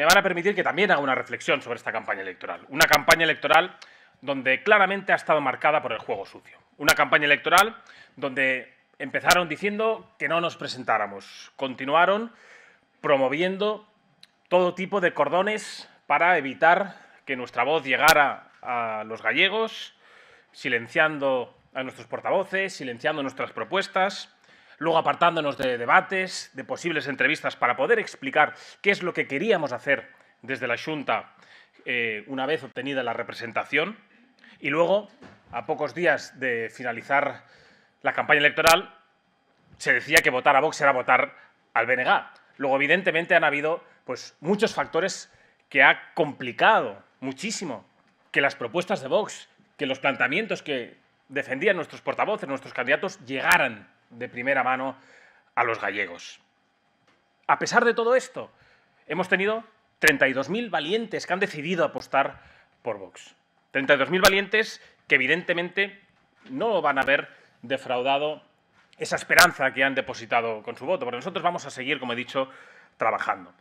me van a permitir que también haga una reflexión sobre esta campaña electoral. Una campaña electoral donde claramente ha estado marcada por el juego sucio. Una campaña electoral donde empezaron diciendo que no nos presentáramos. Continuaron promoviendo todo tipo de cordones para evitar que nuestra voz llegara a los gallegos, silenciando a nuestros portavoces, silenciando nuestras propuestas luego apartándonos de debates, de posibles entrevistas, para poder explicar qué es lo que queríamos hacer desde la Junta eh, una vez obtenida la representación. Y luego, a pocos días de finalizar la campaña electoral, se decía que votar a Vox era votar al BNG. Luego, evidentemente, han habido pues, muchos factores que ha complicado muchísimo que las propuestas de Vox, que los planteamientos que defendían nuestros portavoces, nuestros candidatos, llegaran de primera mano a los gallegos. A pesar de todo esto, hemos tenido 32.000 valientes que han decidido apostar por Vox. 32.000 valientes que evidentemente no van a haber defraudado esa esperanza que han depositado con su voto, porque nosotros vamos a seguir, como he dicho, trabajando.